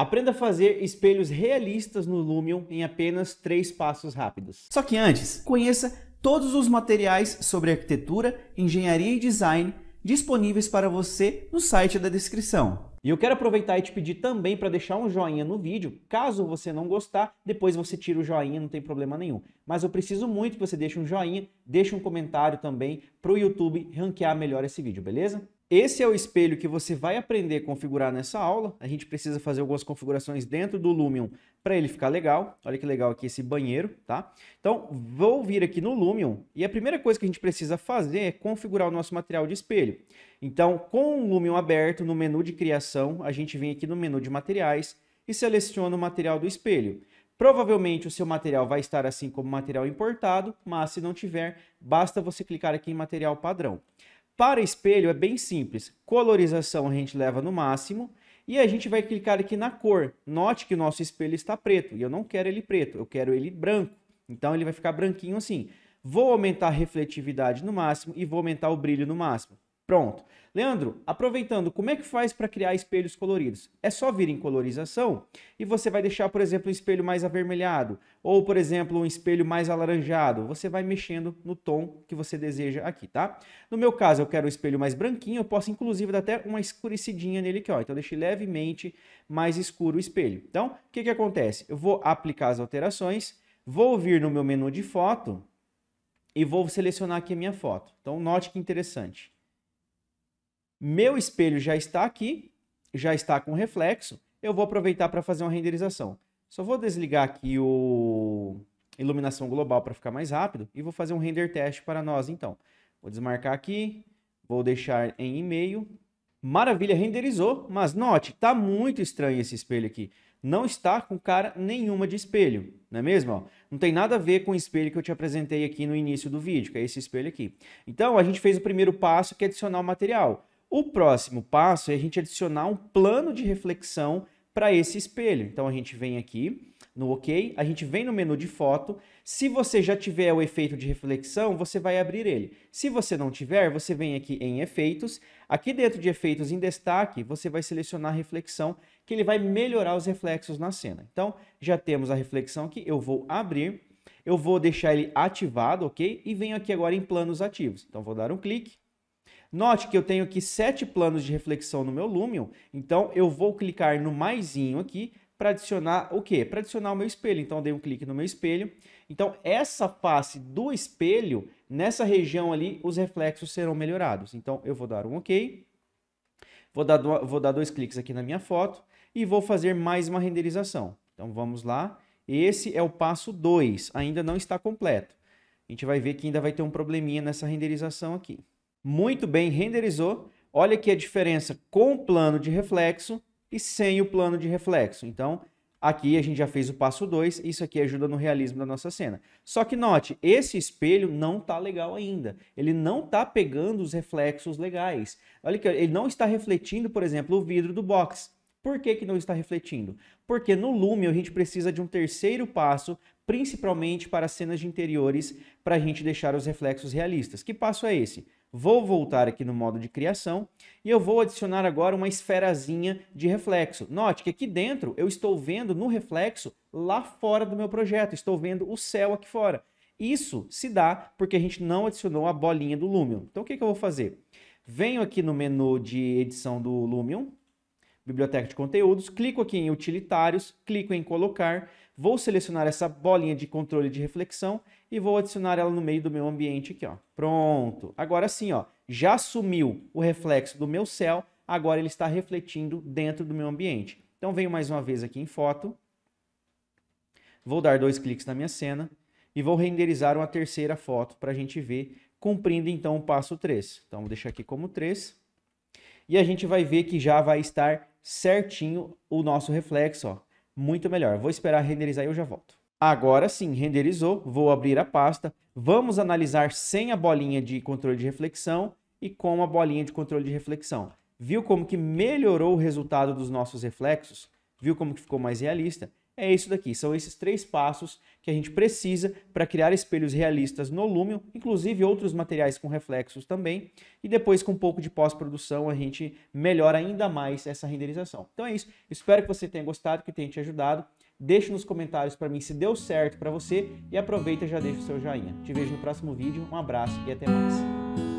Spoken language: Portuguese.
Aprenda a fazer espelhos realistas no Lumion em apenas três passos rápidos. Só que antes, conheça todos os materiais sobre arquitetura, engenharia e design disponíveis para você no site da descrição. E eu quero aproveitar e te pedir também para deixar um joinha no vídeo. Caso você não gostar, depois você tira o joinha, não tem problema nenhum. Mas eu preciso muito que você deixe um joinha, deixe um comentário também para o YouTube ranquear melhor esse vídeo, beleza? Esse é o espelho que você vai aprender a configurar nessa aula. A gente precisa fazer algumas configurações dentro do Lumion para ele ficar legal. Olha que legal aqui esse banheiro, tá? Então, vou vir aqui no Lumion e a primeira coisa que a gente precisa fazer é configurar o nosso material de espelho. Então, com o Lumion aberto no menu de criação, a gente vem aqui no menu de materiais e seleciona o material do espelho. Provavelmente o seu material vai estar assim como material importado, mas se não tiver, basta você clicar aqui em material padrão. Para espelho é bem simples, colorização a gente leva no máximo e a gente vai clicar aqui na cor. Note que o nosso espelho está preto e eu não quero ele preto, eu quero ele branco. Então ele vai ficar branquinho assim. Vou aumentar a refletividade no máximo e vou aumentar o brilho no máximo. Pronto. Leandro, aproveitando, como é que faz para criar espelhos coloridos? É só vir em colorização e você vai deixar, por exemplo, um espelho mais avermelhado ou, por exemplo, um espelho mais alaranjado. Você vai mexendo no tom que você deseja aqui, tá? No meu caso, eu quero um espelho mais branquinho, eu posso inclusive dar até uma escurecidinha nele aqui, ó. Então, eu deixei levemente mais escuro o espelho. Então, o que, que acontece? Eu vou aplicar as alterações, vou vir no meu menu de foto e vou selecionar aqui a minha foto. Então, note que interessante. Meu espelho já está aqui, já está com reflexo. Eu vou aproveitar para fazer uma renderização. Só vou desligar aqui o iluminação global para ficar mais rápido e vou fazer um render teste para nós então. Vou desmarcar aqui, vou deixar em e-mail. Maravilha, renderizou, mas note, tá muito estranho esse espelho aqui. Não está com cara nenhuma de espelho, não é mesmo? não tem nada a ver com o espelho que eu te apresentei aqui no início do vídeo, que é esse espelho aqui. Então, a gente fez o primeiro passo, que é adicionar o material. O próximo passo é a gente adicionar um plano de reflexão para esse espelho. Então a gente vem aqui no OK, a gente vem no menu de foto. Se você já tiver o efeito de reflexão, você vai abrir ele. Se você não tiver, você vem aqui em efeitos. Aqui dentro de efeitos em destaque, você vai selecionar reflexão, que ele vai melhorar os reflexos na cena. Então já temos a reflexão aqui, eu vou abrir, eu vou deixar ele ativado, ok? E venho aqui agora em planos ativos. Então vou dar um clique, Note que eu tenho aqui sete planos de reflexão no meu Lumion, então eu vou clicar no maisinho aqui para adicionar o quê? Para adicionar o meu espelho. Então, eu dei um clique no meu espelho. Então, essa face do espelho, nessa região ali, os reflexos serão melhorados. Então, eu vou dar um OK. Vou dar, vou dar dois cliques aqui na minha foto e vou fazer mais uma renderização. Então, vamos lá. Esse é o passo 2. Ainda não está completo. A gente vai ver que ainda vai ter um probleminha nessa renderização aqui muito bem renderizou. Olha aqui a diferença com o plano de reflexo e sem o plano de reflexo. Então, aqui a gente já fez o passo 2, isso aqui ajuda no realismo da nossa cena. Só que note, esse espelho não está legal ainda. Ele não está pegando os reflexos legais. Olha que ele não está refletindo, por exemplo, o vidro do box. Por que, que não está refletindo? Porque no Lume a gente precisa de um terceiro passo, principalmente para cenas de interiores, para a gente deixar os reflexos realistas. Que passo é esse? Vou voltar aqui no modo de criação e eu vou adicionar agora uma esferazinha de reflexo. Note que aqui dentro eu estou vendo no reflexo lá fora do meu projeto, estou vendo o céu aqui fora. Isso se dá porque a gente não adicionou a bolinha do Lumion. Então o que, que eu vou fazer? Venho aqui no menu de edição do Lumion, biblioteca de conteúdos, clico aqui em utilitários, clico em colocar Vou selecionar essa bolinha de controle de reflexão e vou adicionar ela no meio do meu ambiente aqui, ó. Pronto. Agora sim, ó, já sumiu o reflexo do meu céu, agora ele está refletindo dentro do meu ambiente. Então venho mais uma vez aqui em foto. Vou dar dois cliques na minha cena e vou renderizar uma terceira foto para a gente ver, cumprindo então o passo 3. Então vou deixar aqui como 3. E a gente vai ver que já vai estar certinho o nosso reflexo, ó, muito melhor. Vou esperar renderizar e eu já volto. Agora sim, renderizou, vou abrir a pasta, vamos analisar sem a bolinha de controle de reflexão e com a bolinha de controle de reflexão. Viu como que melhorou o resultado dos nossos reflexos? Viu como que ficou mais realista? é isso daqui. São esses três passos que a gente precisa para criar espelhos realistas no Lumion, inclusive outros materiais com reflexos também. E depois, com um pouco de pós-produção, a gente melhora ainda mais essa renderização. Então é isso. Espero que você tenha gostado, que tenha te ajudado. Deixe nos comentários para mim se deu certo para você e aproveita e já deixa o seu joinha. Te vejo no próximo vídeo. Um abraço e até mais.